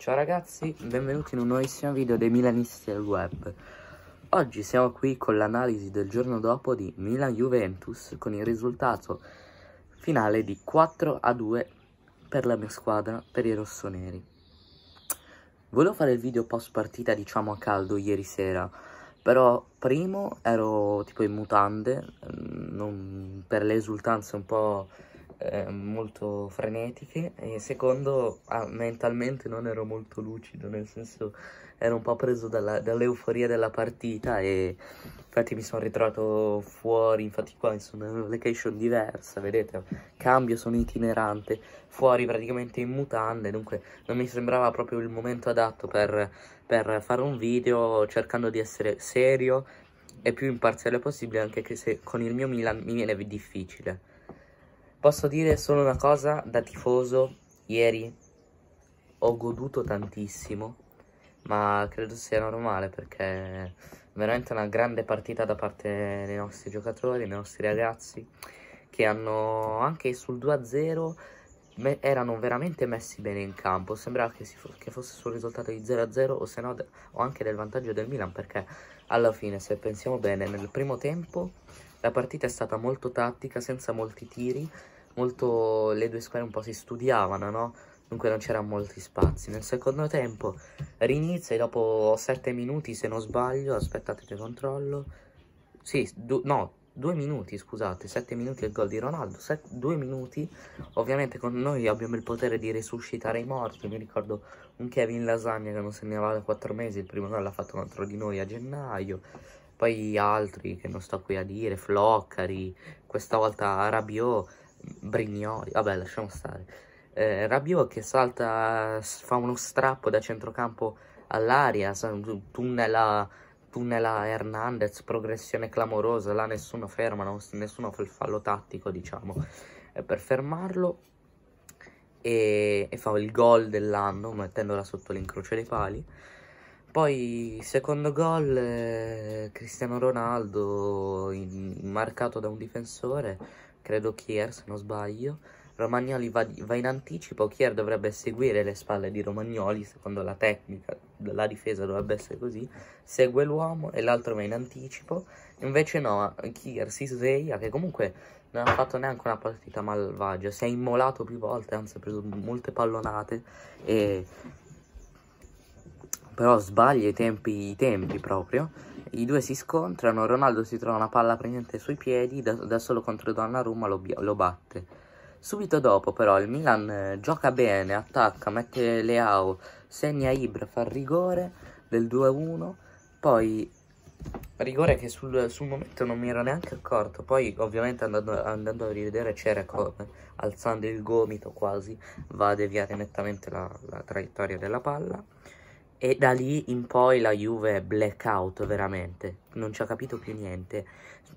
Ciao ragazzi, benvenuti in un nuovissimo video dei Milanisti del Web. Oggi siamo qui con l'analisi del giorno dopo di Milan-Juventus con il risultato finale di 4 a 2 per la mia squadra, per i rossoneri. Volevo fare il video post partita diciamo a caldo ieri sera, però primo ero tipo in mutande, mm, per le esultanze un po' Ehm, molto frenetiche e secondo ah, mentalmente non ero molto lucido, nel senso ero un po' preso dall'euforia dall della partita e infatti mi sono ritrovato fuori, infatti qua sono in una location diversa, vedete, cambio, sono itinerante, fuori praticamente in mutande, dunque non mi sembrava proprio il momento adatto per, per fare un video cercando di essere serio e più imparziale possibile anche se con il mio Milan mi viene difficile. Posso dire solo una cosa da tifoso, ieri ho goduto tantissimo, ma credo sia normale perché è veramente una grande partita da parte dei nostri giocatori, dei nostri ragazzi, che hanno anche sul 2-0 erano veramente messi bene in campo, sembrava che, fo che fosse sul risultato di 0-0 o se no o anche del vantaggio del Milan perché alla fine se pensiamo bene nel primo tempo la partita è stata molto tattica, senza molti tiri, molto... le due squadre un po' si studiavano, no? Dunque non c'erano molti spazi. Nel secondo tempo rinizia e dopo 7 minuti, se non sbaglio, aspettate che controllo. Sì, du no, 2 minuti, scusate, 7 minuti il gol di Ronaldo, 2 minuti. Ovviamente con noi abbiamo il potere di resuscitare i morti. Mi ricordo un Kevin Lasagna che non segnava da 4 mesi, il primo gol l'ha fatto contro di noi a gennaio poi altri che non sto qui a dire, Floccari, questa volta Rabiot, Brignoli, vabbè lasciamo stare. Eh, Rabiot che salta, fa uno strappo da centrocampo all'aria, tunnela, tunnela Hernandez, progressione clamorosa, là nessuno ferma, non, nessuno fa il fallo tattico diciamo eh, per fermarlo. E, e fa il gol dell'anno mettendola sotto l'incrocio dei pali. Poi secondo gol eh, Cristiano Ronaldo in, marcato da un difensore, credo Kier se non sbaglio. Romagnoli va, va, in anticipo, Kier dovrebbe seguire le spalle di Romagnoli, secondo la tecnica, la difesa dovrebbe essere così, segue l'uomo e l'altro va in anticipo, invece no, Kier si sveglia, che comunque non ha fatto neanche una partita malvagia, si è immolato più volte, anzi ha preso molte pallonate e però sbaglia i tempi, i tempi proprio. I due si scontrano, Ronaldo si trova una palla praticamente sui piedi, da, da solo contro Donnarumma lo, lo batte. Subito dopo però il Milan eh, gioca bene, attacca, mette Leao, segna Ibra, fa il rigore del 2-1, poi rigore che sul, sul, momento non mi ero neanche accorto, poi ovviamente andando, andando a rivedere c'era come alzando il gomito quasi va a deviare nettamente la, la traiettoria della palla. E da lì in poi la Juve blackout veramente, non ci ha capito più niente.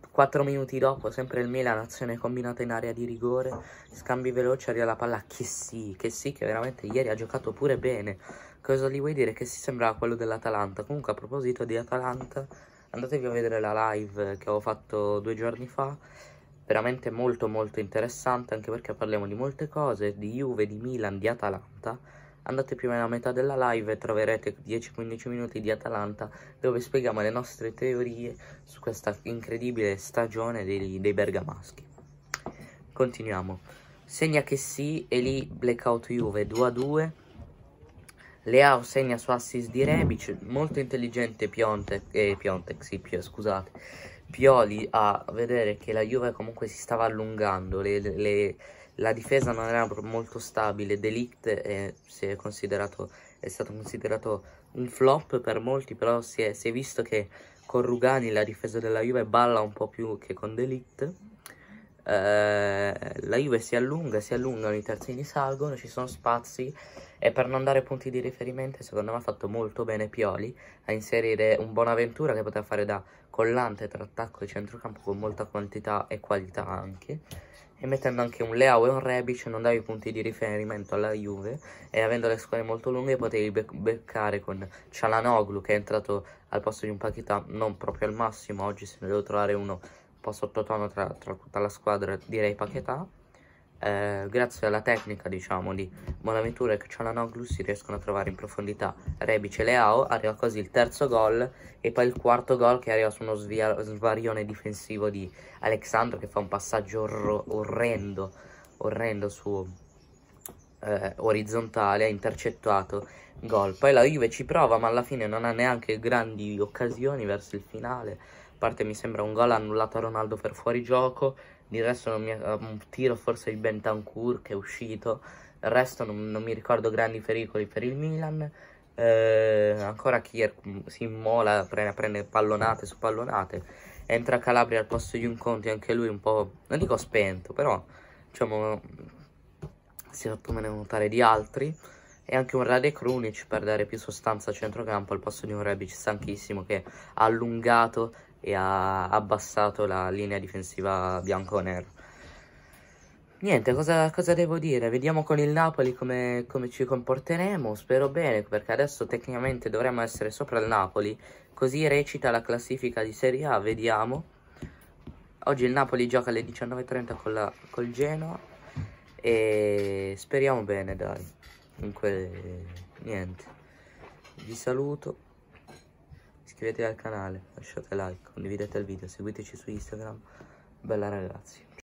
Quattro minuti dopo, sempre il Milan, azione combinata in area di rigore, scambi veloci, arriva la palla, che sì, che sì, che veramente ieri ha giocato pure bene. Cosa gli vuoi dire? Che si sembrava quello dell'Atalanta. Comunque a proposito di Atalanta, andatevi a vedere la live che ho fatto due giorni fa veramente molto molto interessante anche perché parliamo di molte cose, di Juve, di Milan, di Atalanta andate prima alla metà della live e troverete 10-15 minuti di Atalanta dove spieghiamo le nostre teorie su questa incredibile stagione dei, dei bergamaschi. Continuiamo. Segna che sì e lì blackout Juve 2-2. Leao segna su assist di Rebic, molto intelligente Piontek, eh, Piontek sì, Pio, scusate, Pioli a vedere che la Juve comunque si stava allungando, le, le la difesa non era molto stabile, Delict eh, è, è, è, stato considerato un flop per molti, però si è, si è, visto che con Rugani la difesa della Juve balla un po' più che con Delict. Eh, la Juve si allunga, si allungano, i terzini salgono, ci sono spazi e per non dare punti di riferimento secondo me ha fatto molto bene Pioli a inserire un Bonaventura che poteva fare da collante tra attacco e centrocampo con molta quantità e qualità anche e mettendo anche un Leao e un Rebic cioè, non davi punti di riferimento alla Juve e avendo le squadre molto lunghe potevi bec beccare con Cialanoglu che è entrato al posto di un Pachita non proprio al massimo oggi se ne devo trovare uno un po' sottotono tra, tra tutta la squadra direi Pacheta eh, grazie alla tecnica diciamo di Bonaventura e Cialanoglu si riescono a trovare in profondità Rebic e Leao, arriva così il terzo gol e poi il quarto gol che arriva su uno svarione difensivo di Alexandro che fa un passaggio or orrendo, orrendo su eh, orizzontale, ha intercettato gol. Poi la Juve ci prova ma alla fine non ha neanche grandi occasioni verso il finale, a parte mi sembra un gol annullato a Ronaldo per fuorigioco di resto non mi um, tiro forse di Bentancur che è uscito, il resto non, non mi ricordo grandi pericoli per il Milan, eh, ancora Kier mm, si immola, prende, prende, pallonate su pallonate, entra Calabria al posto di un Conti, anche lui un po', non dico spento, però diciamo si è fatto meno notare di altri, e anche un Rade Krunic per dare più sostanza a centrocampo al posto di un Rebic stanchissimo che ha allungato e ha abbassato la linea difensiva bianco-nero. Niente, cosa, cosa, devo dire? Vediamo con il Napoli come, come, ci comporteremo, spero bene, perché adesso tecnicamente dovremmo essere sopra il Napoli, così recita la classifica di Serie A, vediamo. Oggi il Napoli gioca alle 19.30 col, col Genoa e speriamo bene, dai. Comunque, niente, vi saluto iscrivetevi al canale, lasciate like, condividete il video, seguiteci su Instagram. Bella ragazzi.